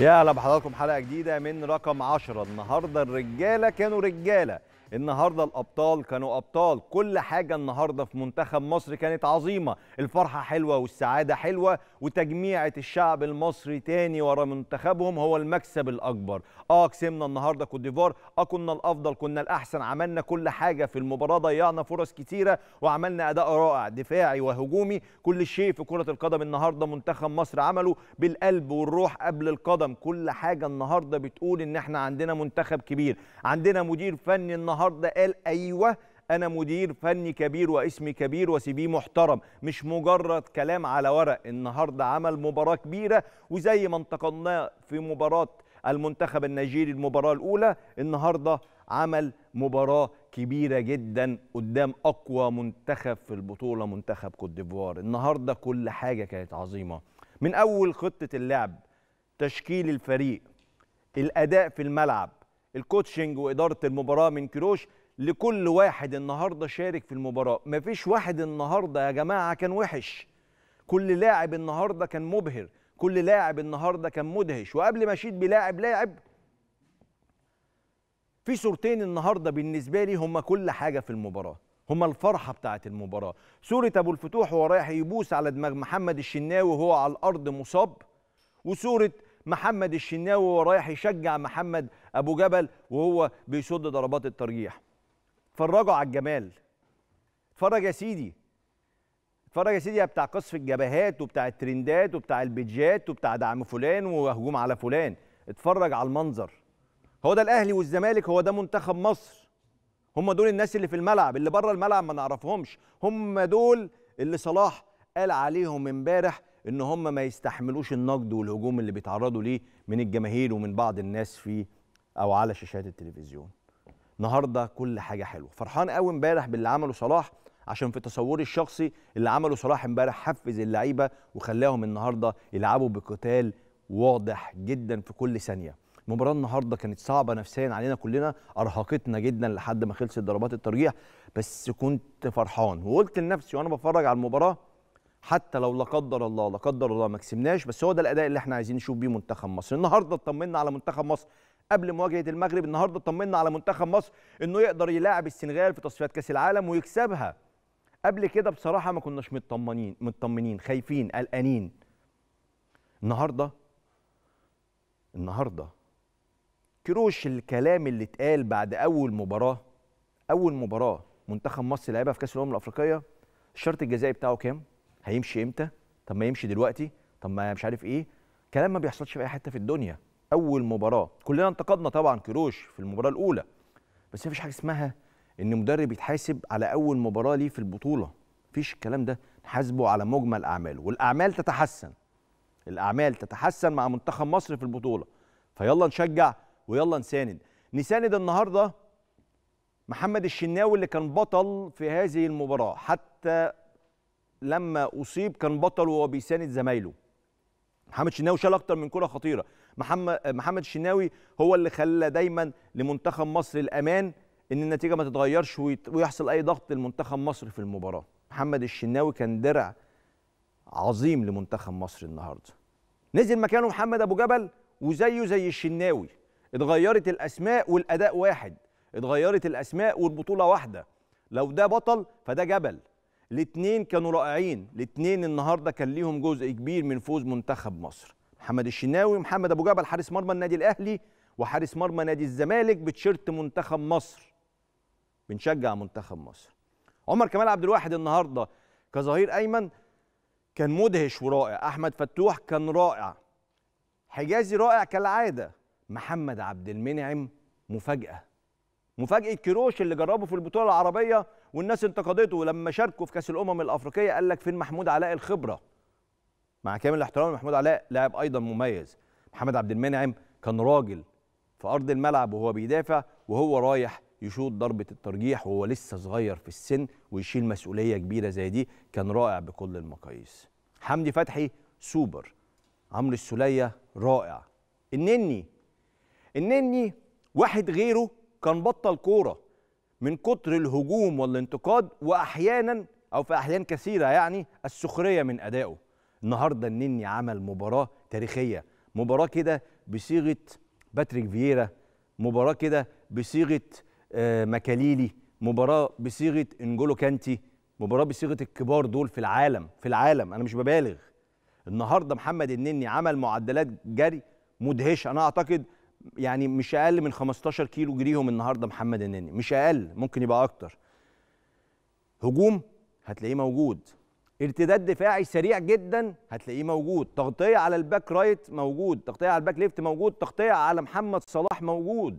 يا اهلا بحضراتكم حلقه جديده من رقم 10 النهارده الرجاله كانوا رجاله النهارده الابطال كانوا ابطال كل حاجه النهارده في منتخب مصر كانت عظيمه الفرحه حلوه والسعاده حلوه وتجميعه الشعب المصري تاني ورا منتخبهم هو المكسب الاكبر اه كسبنا النهارده كوت ديفوار اه كنا الافضل كنا الاحسن عملنا كل حاجه في المباراه ضيعنا فرص كتيره وعملنا اداء رائع دفاعي وهجومي كل شيء في كره القدم النهارده منتخب مصر عمله بالقلب والروح قبل القدم كل حاجه النهارده بتقول ان احنا عندنا منتخب كبير عندنا مدير فني النهارده النهارده قال ايوه انا مدير فني كبير واسمي كبير وسيبيه محترم مش مجرد كلام على ورق النهارده عمل مباراه كبيره وزي ما انتقدناه في مباراه المنتخب النيجيري المباراه الاولى النهارده عمل مباراه كبيره جدا قدام اقوى منتخب في البطوله منتخب كوت ديفوار النهارده كل حاجه كانت عظيمه من اول خطه اللعب تشكيل الفريق الاداء في الملعب الكوتشنج واداره المباراه من كيروش لكل واحد النهارده شارك في المباراه مفيش واحد النهارده يا جماعه كان وحش كل لاعب النهارده كان مبهر كل لاعب النهارده كان مدهش وقبل ما اشيد بلاعب لاعب في صورتين النهارده بالنسبه لي هم كل حاجه في المباراه هم الفرحه بتاعه المباراه صوره ابو الفتوح وهو رايح يبوس على دماغ محمد الشناوي وهو على الارض مصاب وصوره محمد الشناوي وهو رايح يشجع محمد ابو جبل وهو بيشد ضربات الترجيح اتفرجوا على الجمال اتفرج يا سيدي اتفرج يا سيدي يا بتاع قصف الجبهات وبتاع الترندات وبتاع البيدجات وبتاع دعم فلان وهجوم على فلان اتفرج على المنظر هو ده الاهلي والزمالك هو ده منتخب مصر هم دول الناس اللي في الملعب اللي بره الملعب ما نعرفهمش هم دول اللي صلاح قال عليهم امبارح ان هم ما يستحملوش النقد والهجوم اللي بيتعرضوا ليه من الجماهير ومن بعض الناس في او على شاشات التلفزيون النهارده كل حاجه حلوه فرحان قوي امبارح باللي عمله صلاح عشان في تصوري الشخصي اللي عمله صلاح امبارح حفز اللعيبه وخلاهم النهارده يلعبوا بقتال واضح جدا في كل ثانيه المباراه النهارده كانت صعبه نفسيا علينا كلنا ارهقتنا جدا لحد ما خلصت ضربات الترجيح بس كنت فرحان وقلت لنفسي وانا بتفرج على المباراه حتى لو لا قدر الله لا قدر الله ما كسبناش بس هو ده الاداء اللي احنا عايزين نشوف بيه منتخب مصر النهارده اطمنا على منتخب مصر قبل مواجهه المغرب النهارده طمنا على منتخب مصر انه يقدر يلاعب السنغال في تصفيات كاس العالم ويكسبها قبل كده بصراحه ما كناش مطمنين مطمنين خايفين قلقانين النهارده النهارده كروش الكلام اللي اتقال بعد اول مباراه اول مباراه منتخب مصر لعبها في كاس الامم الافريقيه الشرط الجزائي بتاعه كام هيمشي امتى طب ما يمشي دلوقتي طب ما مش عارف ايه كلام ما بيحصلش في اي حته في الدنيا اول مباراه كلنا انتقدنا طبعا كروش في المباراه الاولى بس مفيش حاجه اسمها ان مدرب يتحاسب على اول مباراه ليه في البطوله مفيش الكلام ده نحاسبه على مجمل اعماله والاعمال تتحسن الاعمال تتحسن مع منتخب مصر في البطوله فيلا نشجع ويلا نساند نساند النهارده محمد الشناوي اللي كان بطل في هذه المباراه حتى لما اصيب كان بطل وهو بيساند زمايله محمد الشناوي شال اكتر من كره خطيره محمد محمد الشناوي هو اللي خلى دايما لمنتخب مصر الامان ان النتيجه ما تتغيرش ويحصل اي ضغط لمنتخب مصر في المباراه محمد الشناوي كان درع عظيم لمنتخب مصر النهارده نزل مكانه محمد ابو جبل وزيه زي الشناوي اتغيرت الاسماء والاداء واحد اتغيرت الاسماء والبطوله واحده لو ده بطل فده جبل الاثنين كانوا رائعين الاثنين النهارده كان ليهم جزء كبير من فوز منتخب مصر محمد الشناوي محمد ابو جبل حارس مرمى النادي الاهلي وحارس مرمى نادي الزمالك بتشيرت منتخب مصر بنشجع منتخب مصر عمر كمال عبد الواحد النهارده كظهير ايمن كان مدهش ورائع احمد فتوح كان رائع حجازي رائع كالعاده محمد عبد المنعم مفاجاه مفاجاه كيروش اللي جربه في البطوله العربيه والناس انتقدته لما شاركوا في كاس الامم الافريقيه قال لك فين محمود علاء الخبره مع كامل الاحترام لمحمود علاء لاعب ايضا مميز محمد عبد المنعم كان راجل في ارض الملعب وهو بيدافع وهو رايح يشوط ضربه الترجيح وهو لسه صغير في السن ويشيل مسؤوليه كبيره زي دي كان رائع بكل المقاييس حمدي فتحي سوبر عمرو السوليه رائع النني النني واحد غيره كان بطل كوره من كتر الهجوم والانتقاد واحيانا او في احيان كثيره يعني السخريه من ادائه النهارده النني عمل مباراه تاريخيه مباراه كده بصيغه باتريك فييرا مباراه كده بصيغه آه، مكاليلي مباراه بصيغه انجولو كانتي مباراه بصيغه الكبار دول في العالم في العالم انا مش ببالغ النهارده محمد النني عمل معدلات جري مدهشه انا اعتقد يعني مش اقل من 15 كيلو جريهم النهارده محمد النني مش اقل ممكن يبقى اكتر هجوم هتلاقيه موجود ارتداد دفاعي سريع جدا هتلاقيه موجود تغطيه على الباك رايت موجود تغطيه على الباك ليفت موجود تغطيه على محمد صلاح موجود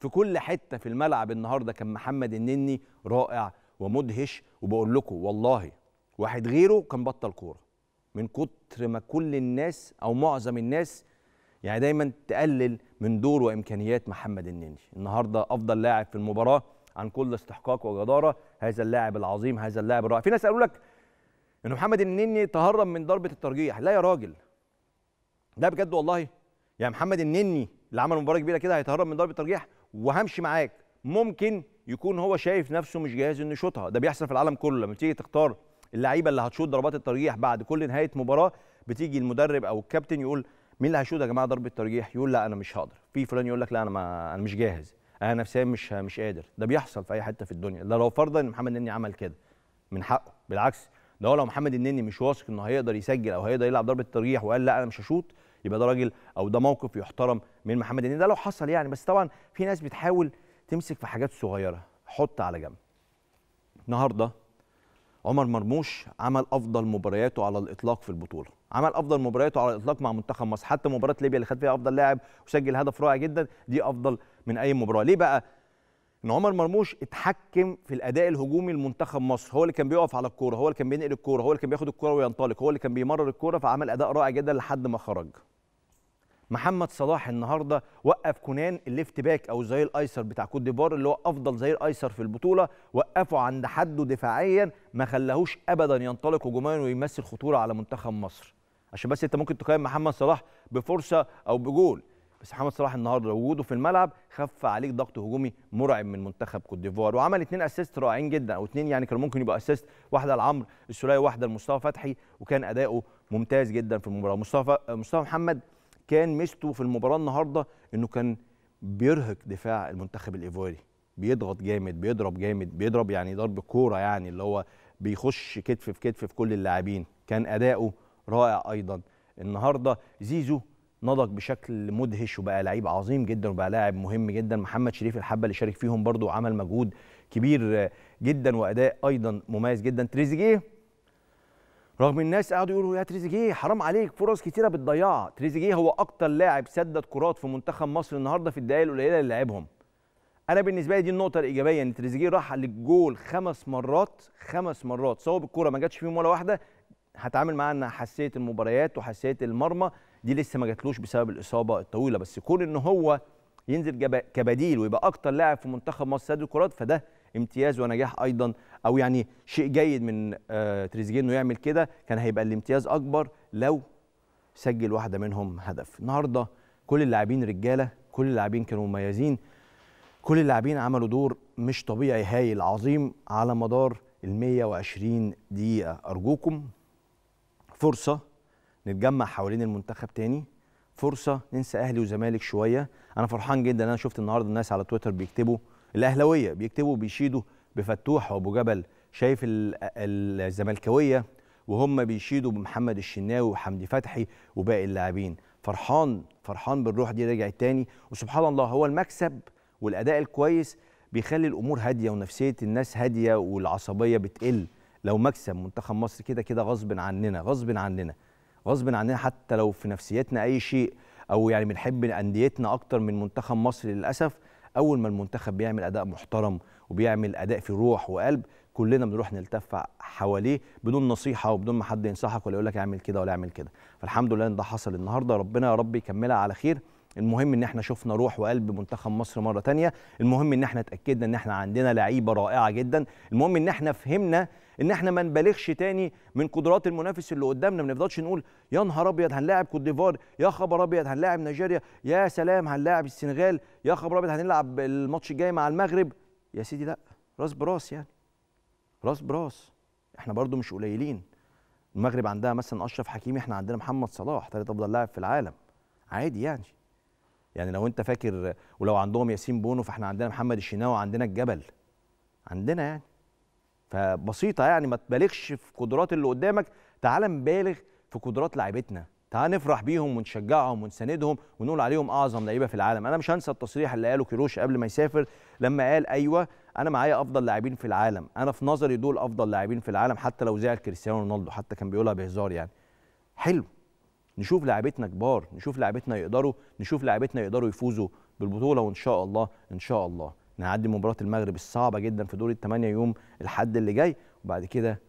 في كل حته في الملعب النهارده كان محمد النني رائع ومدهش وبقول لكم والله واحد غيره كان بطل كوره من كتر ما كل الناس او معظم الناس يعني دايما تقلل من دور وامكانيات محمد النني النهارده افضل لاعب في المباراه عن كل استحقاق وجداره هذا اللاعب العظيم هذا اللاعب الرائع في ناس قالوا لك ان محمد النني تهرب من ضربه الترجيح لا يا راجل لا بجد والله يعني محمد النني اللي عمل مباراه كبيره كده هيتهرب من ضربه الترجيح وهمشي معاك ممكن يكون هو شايف نفسه مش جاهز انه يشوطها ده بيحصل في العالم كله لما تيجي تختار اللعيبه اللي هتشوط ضربات الترجيح بعد كل نهايه مباراه بتيجي المدرب او الكابتن يقول مين اللي هيشوط يا جماعه ضربه الترجيح يقول لا انا مش هقدر في فلان يقول لك لا انا ما انا مش جاهز انا نفسيا مش مش قادر ده بيحصل في اي حته في الدنيا ده لو فرضا ان محمد النني عمل كده من حقه بالعكس ده هو لو محمد النني مش واثق انه هيقدر يسجل او هيقدر يلعب ضربه ترجيح وقال لا انا مش هشوط يبقى ده راجل او ده موقف يحترم من محمد النني ده لو حصل يعني بس طبعا في ناس بتحاول تمسك في حاجات صغيره حط على جنب النهارده عمر مرموش عمل افضل مبارياته على الاطلاق في البطوله عمل افضل مبارياته على الاطلاق مع منتخب مصر حتى مباراه ليبيا اللي خد فيها افضل لاعب وسجل هدف رائع جدا دي افضل من اي مباراه ليه بقى ان عمر مرموش اتحكم في الاداء الهجومي لمنتخب مصر هو اللي كان بيقف على الكوره هو اللي كان بينقل الكوره هو اللي كان بياخد الكوره وينطلق هو اللي كان بيمرر الكوره فعمل اداء رائع جدا لحد ما خرج محمد صلاح النهارده وقف كونان الليفت باك او الظهير الايسر بتاع كوت ديفوار اللي هو افضل ظهير ايسر في البطوله وقفه عند حده دفاعيا ما خلاهوش ابدا ينطلق هجوميا ويمثل خطوره على منتخب مصر عشان بس انت ممكن تقيم محمد صلاح بفرصه او بجول بس محمد صلاح النهارده وجوده في الملعب خف عليك ضغط هجومي مرعب من منتخب كوت ديفوار وعمل اثنين اسيست رائعين جدا او اثنين يعني كانوا ممكن يبقى اسيست واحده لعمرو السوليه واحده لمصطفى فتحي وكان اداؤه ممتاز جدا في المباراه مصطفى مصطفى محمد كان ميزته في المباراه النهارده انه كان بيرهق دفاع المنتخب الايفواري بيضغط جامد بيضرب جامد بيضرب يعني ضرب كوره يعني اللي هو بيخش كتف في كتف في كل اللاعبين كان اداؤه رائع ايضا النهارده زيزو نضج بشكل مدهش وبقى لعيب عظيم جدا وبقى لاعب مهم جدا محمد شريف الحبه اللي شارك فيهم برضو عمل مجهود كبير جدا واداء ايضا مميز جدا تريزيجيه رغم الناس قعدوا يقولوا يا تريزيجيه حرام عليك فرص كتيره بتضيعها تريزيجيه هو اكتر لاعب سدد كرات في منتخب مصر النهارده في الدقائق القليله اللي لعبهم انا بالنسبه لي دي النقطه الايجابيه ان تريزيجيه راح للجول خمس مرات خمس مرات صوب الكوره ما جاتش فيهم ولا واحده هتعامل معاه ان حساسيه المباريات وحساسيه المرمى دي لسه ما جاتلوش بسبب الاصابه الطويله بس كون ان هو ينزل كبديل ويبقى اكتر لاعب في منتخب مصر سد الكرات فده امتياز ونجاح ايضا او يعني شيء جيد من آه تريزيجيه انه يعمل كده كان هيبقى الامتياز اكبر لو سجل واحده منهم هدف النهارده كل اللاعبين رجاله كل اللاعبين كانوا مميزين كل اللاعبين عملوا دور مش طبيعي هايل عظيم على مدار ال 120 دقيقه ارجوكم فرصه نتجمع حوالين المنتخب تاني فرصه ننسى اهلي وزمالك شويه انا فرحان جدا انا شفت النهارده الناس على تويتر بيكتبوا الاهلاويه بيكتبوا بيشيدوا بفتوح وابو جبل شايف الزملكاويه وهم بيشيدوا بمحمد الشناوي وحمدي فتحي وباقي اللاعبين فرحان فرحان بالروح دي رجعت تاني وسبحان الله هو المكسب والاداء الكويس بيخلي الامور هاديه ونفسيه الناس هاديه والعصبيه بتقل لو مكسب منتخب مصر كده كده غصب عننا غصب عننا غصب عننا حتى لو في نفسيتنا اي شيء او يعني بنحب انديتنا اكتر من منتخب مصر للاسف اول ما المنتخب بيعمل اداء محترم وبيعمل اداء في روح وقلب كلنا بنروح نلتف حواليه بدون نصيحه وبدون ما حد ينصحك ولا يقول لك اعمل كده ولا اعمل كده فالحمد لله ان ده حصل النهارده ربنا يا رب يكملها على خير المهم ان احنا شفنا روح وقلب منتخب مصر مره تانية المهم ان احنا اتاكدنا ان احنا عندنا لعيبه رائعه جدا المهم ان احنا فهمنا ان احنا ما نبالغش تاني من قدرات المنافس اللي قدامنا ما نفضلش نقول يا نهار ابيض هنلاعب كوت ديفوار يا خبر ابيض هنلاعب نيجيريا يا سلام هنلاعب السنغال يا خبر ابيض هنلعب الماتش الجاي مع المغرب يا سيدي لا راس براس يعني راس براس احنا برضو مش قليلين المغرب عندها مثلا اشرف حكيمي احنا عندنا محمد صلاح ثالث افضل لاعب في العالم عادي يعني يعني لو انت فاكر ولو عندهم ياسين بونو فاحنا عندنا محمد الشناوي عندنا الجبل عندنا يعني فبسيطه يعني ما تبالغش في قدرات اللي قدامك تعال نبالغ في قدرات لاعيبتنا تعال نفرح بيهم ونشجعهم ونساندهم ونقول عليهم اعظم لعيبه في العالم انا مش هنسى التصريح اللي قاله كيروش قبل ما يسافر لما قال ايوه انا معايا افضل لاعبين في العالم انا في نظري دول افضل لاعبين في العالم حتى لو زعل كريستيانو رونالدو حتى كان بيقولها بهزار يعني حلو نشوف لاعبتنا كبار نشوف لاعبتنا يقدروا نشوف لاعبتنا يقدروا يفوزوا بالبطوله وان شاء الله ان شاء الله نعدي مباراه المغرب الصعبه جدا في دور الثمانيه يوم الحد اللي جاي وبعد كده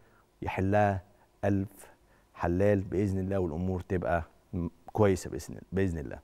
يحلها الف حلال باذن الله والامور تبقى كويسه باذن باذن الله